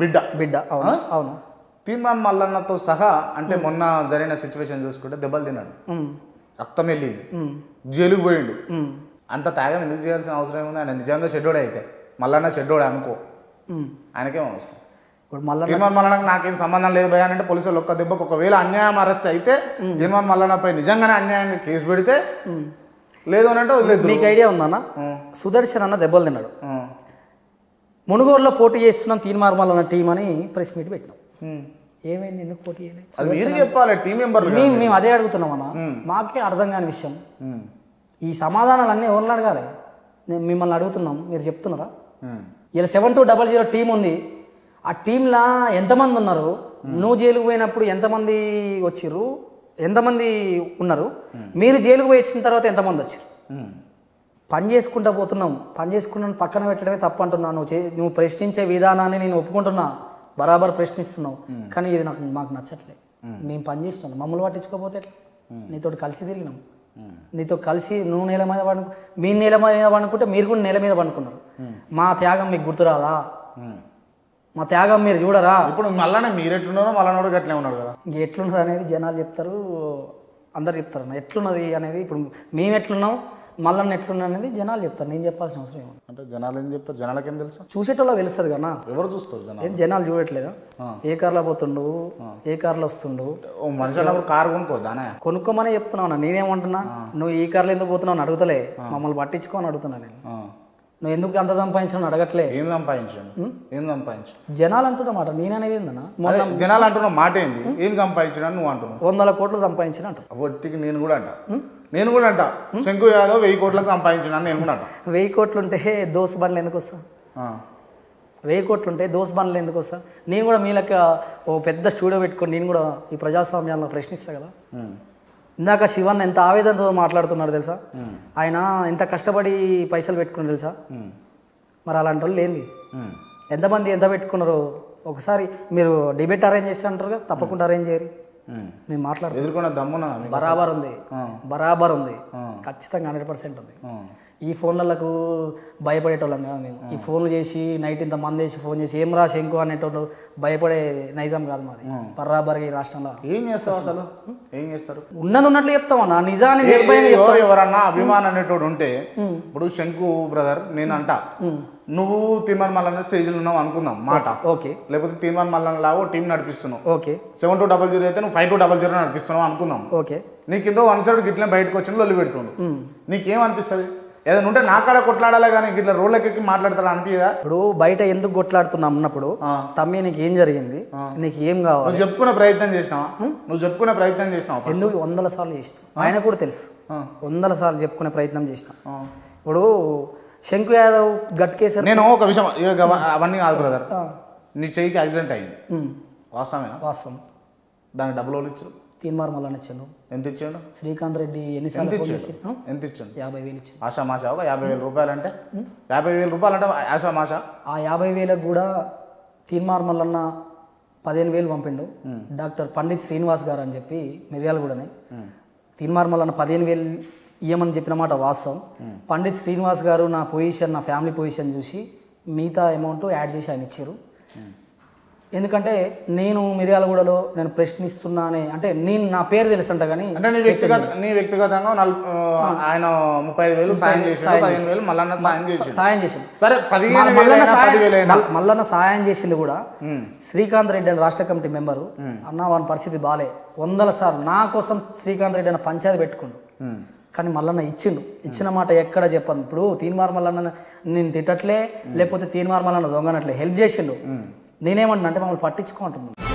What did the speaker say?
బిడ్డ బిడ్డ అవును అవును తీర్మాన్ మల్లన్నతో సహా అంటే మొన్న జరిగిన సిచ్యువేషన్ చూసుకుంటే దెబ్బలు తిన్నాడు రక్తం వెళ్ళింది జైలుకు పోయిండు అంత త్యాగం ఎందుకు చేయాల్సిన అవసరం ఉంది ఆయన నిజంగా షెడ్యూడే అయితే మల్లన్న షెడ్యూడే అనుకో ఆయనకేం అవసరం ఇప్పుడు మళ్ళీ తీర్మాన్ మల్లనకు నాకేం సంబంధం లేదు భయ అంటే పోలీసులు ఒక్క దెబ్బకు ఒకవేళ అన్యాయం అరెస్ట్ అయితే తీర్మాన్ మల్లన్నపై నిజంగానే అన్యాయంగా కేసు పెడితే లేదు అని అంటే మీకు ఐడియా ఉందన్న సుదర్శన్ అన్న దెబ్బలు తిన్నాడు మునుగోరులో పోటీ చేస్తున్నాం మార్మల్ అన్న టీం అని ప్రెస్ మీట్ పెట్టినాం ఏమైంది ఎందుకు పోటీ చేయలేదు చెప్పాలి మేము మేము అదే అడుగుతున్నాం అన్న మాకే అర్థం కాని విషయం ఈ సమాధానాలు అన్నీ ఎవరిని అడగాలి నేను మిమ్మల్ని అడుగుతున్నాం మీరు చెప్తున్నారా ఇలా seven two double zero team ఉంది ఆ టీంలో ఎంతమంది ఉన్నారు నువ్వు జైలుకు పోయినప్పుడు ఎంతమంది వచ్చిర్రు ఎంతమంది ఉన్నారు మీరు జైలుకు పోయి వచ్చిన తర్వాత ఎంతమంది వచ్చారు పని చేసుకుంటూ పోతున్నాం పని చేసుకున్నాను పక్కన పెట్టడమే తప్పు అంటున్నా నువ్వు నువ్వు ప్రశ్నించే విధానాన్ని నేను ఒప్పుకుంటున్నా బరాబర్ ప్రశ్నిస్తున్నావు కానీ ఇది నాకు మాకు నచ్చట్లేదు మేము పని చేస్తున్నాం మమ్మల్ని పట్టించుకోపోతే ఎట్లా నీతో కలిసి తిరిగినాం నీతో కలిసి నువ్వు నేల మీద పడు మీ నేల మీద పడుకుంటే మీరు కూడా నేల మీద పడుకున్నారు మా త్యాగం మీకు గుర్తురాదా మా త్యాగం మీరు చూడరా ఇప్పుడు మళ్ళానే మీరు ఎట్లున్నారో మళ్ళా నోడు గట్లే ఉన్నాడు కదా ఇంక ఎట్లున్నారు అనేది జనాలు చెప్తారు అందరు చెప్తారు ఎట్లున్నది అనేది ఇప్పుడు మేము ఎట్లున్నాం మళ్ళీ ఎట్లున్నా అనేది జనాలు చెప్తారు నేను చెప్పాల్సిన అవసరం ఏమో అంటే జనాలు ఏం చెప్తారు జనాలకి ఏం తెలుసు చూసేటోళ్ళు తెలుస్తుంది కదా ఎవరు చూస్తారు జనాలు జనాలు చూడట్లేదు ఏ కార్లో పోతుండు ఏ కార్లో వస్తుండు మనిషి కారు కొనుక్కోదానే కొనుక్కోమని చెప్తున్నావు నేనేమంటున్నా నువ్వు ఈ కార్లో ఎందుకు పోతున్నావు అని అడుగుతలే మమ్మల్ని పట్టించుకోని అడుగుతున్నా నేను నువ్వు ఎందుకు అంత సంపాదించాను అడగట్లే ఏం సంపాదించాను ఏం సంపాదించు జనాలు అంటున్న మాట నేననేది ఏందన్నా మొత్తం జనాలు అంటున్న మాట ఏంది ఏం సంపాదించాను నువ్వు అంటున్నావు వందల కోట్లు సంపాదించిన అంటే ఒట్టికి నేను కూడా అంట నేను కూడా అంట శంకు యాదవ్ వెయ్యి కోట్లకు సంపాదించిన నేను కూడా అంట వెయ్యి కోట్లు ఉంటే దోశ బండ్లు ఎందుకు వస్తా వెయ్యి కోట్లు ఉంటే దోశ బండ్లు ఎందుకు వస్తా నేను కూడా మీ లెక్క ఓ పెద్ద స్టూడియో పెట్టుకొని నేను కూడా ఈ ప్రజాస్వామ్యాలను ప్రశ్నిస్తా కదా ఇందాక శివన్ ఎంత ఆవేదనతో మాట్లాడుతున్నారు తెలుసా ఆయన ఎంత కష్టపడి పైసలు పెట్టుకున్నారు తెలుసా మరి అలాంటి వాళ్ళు లేని ఎంతమంది ఎంత పెట్టుకున్నారు ఒకసారి మీరు డిబేట్ అరేంజ్ చేస్తే అంటారుగా తప్పకుండా అరేంజ్ చేయరు మేము మాట్లాడుతున్నాం ఎదుర్కొన్న దమ్మున బరాబర్ ఉంది బరాబర్ ఉంది ఖచ్చితంగా హండ్రెడ్ పర్సెంట్ ఉంది ఈ ఫోన్లకు భయపడేటోళ్ళం కాదు మేము ఈ ఫోన్లు చేసి నైట్ ఇంత మంది చేసి ఫోన్ చేసి ఏం రాసి ఇంకో అనేటోళ్ళు భయపడే నైజాం కాదు మాది పర్రాబర్ ఈ రాష్ట్రంలో ఏం చేస్తారు అసలు ఏం చేస్తారు ఉన్నది ఉన్నట్లు చెప్తాం అన్న నిజాన్ని ఎవరన్నా అభిమానం అనేటోడు ఉంటే ఇప్పుడు శంకు బ్రదర్ నేను అంట నువ్వు తీర్మాన్ మల్లన్న లో ఉన్నావు అనుకుందాం మాట ఓకే లేకపోతే తీర్మాన్ మల్లన్న లాగా టీం నడిపిస్తున్నావు okay seven two double zero అయితే నువ్వు ఫైవ్ టూ డబల్ జీరో నడిపిస్తున్నావు అనుకుందాం ఓకే నీకు ఏదో వన్ సైడ్ గిట్లనే బయటకు వచ్చిన లొల్లి పెడుతుండు నీకేం అనిపిస్తుంది ఏదైనా ఉంటే నా కాడ కొట్లాడాలే కానీ ఇట్లా రోడ్లకెక్కి మాట్లాడతాడు అనిపించదా ఇప్పుడు బయట ఎందుకు కొట్లాడుతున్నాం అన్నప్పుడు తమ్మి నీకు ఏం జరిగింది నీకు ఏం కావాలి నువ్వు చెప్పుకునే ప్రయత్నం చేసినావా నువ్వు చెప్పుకునే ప్రయత్నం చేసినావా ఎందుకు వందల సార్లు చేసినావు ఆయన కూడా తెలుసు వందల సార్లు చెప్పుకునే ప్రయత్నం చేసినా ఇప్పుడు శంకు యాదవ్ గట్కేసారు నేను ఒక విషయం అవన్నీ కాదు బ్రదర్ నీ చెయ్యికి యాక్సిడెంట్ అయింది వాస్తవమేనా వాస్తవం దానికి డబ్బులు ఇచ్చారు తీన్మార్ మళ్ళా ఇచ్చాను ఎంత ఇచ్చాడు శ్రీకాంత్ రెడ్డి ఎన్నిసార్లు ఎంత ఇచ్చాడు యాభై వేలు ఇచ్చాను ఆశా మాషా ఒక యాభై వేల రూపాయలు అంటే యాభై వేల రూపాయలు అంటే ఆశా మాషా ఆ యాభై వేలకు కూడా తీన్మార్ మల్లన్న పదిహేను వేలు పంపిండు డాక్టర్ పండిత్ శ్రీనివాస్ గారు అని చెప్పి మిర్యాలు కూడా తీన్మార్ మల్లన్న పదిహేను వేలు ఇయ్యమని చెప్పిన మాట వాస్తవం పండిత్ శ్రీనివాస్ గారు నా పొజిషన్ నా ఫ్యామిలీ పొజిషన్ చూసి మిగతా అమౌంట్ యాడ్ చేసి ఆయన ఇచ్చారు ఎందుకంటే నేను మిర్యాలగూడలో నేను ప్రశ్నిస్తున్నా అని అంటే నేను నా పేరు అంట కానీ అంటే నీ వ్యక్తిగత నీ వ్యక్తిగతంగా ఆయన ముప్పై ఐదు వేలు సాయం చేసాడు వేలు మళ్ళన్న సాయం చేసి సాయం చేసింది సరే పదిహేను మళ్ళన్న సాయం చేసింది కూడా శ్రీకాంత్ రెడ్డి అని రాష్ట్ర కమిటీ మెంబరు అన్న వాని పరిస్థితి బాలే వందల సార్లు నా కోసం శ్రీకాంత్ రెడ్డి అన్న పంచాయతీ పెట్టుకుండు కానీ మల్లన్న ఇచ్చిండు ఇచ్చిన మాట ఎక్కడ చెప్పను ఇప్పుడు తీన్మార్ మల్లన్న నేను తిట్టట్లే లేకపోతే తీన్మార్ మల్లన్న దొంగనట్లే హెల్ప్ చేసిండు నేనేమన్నా అంటే మమ్మల్ని పట్టించుకుంటున్నాను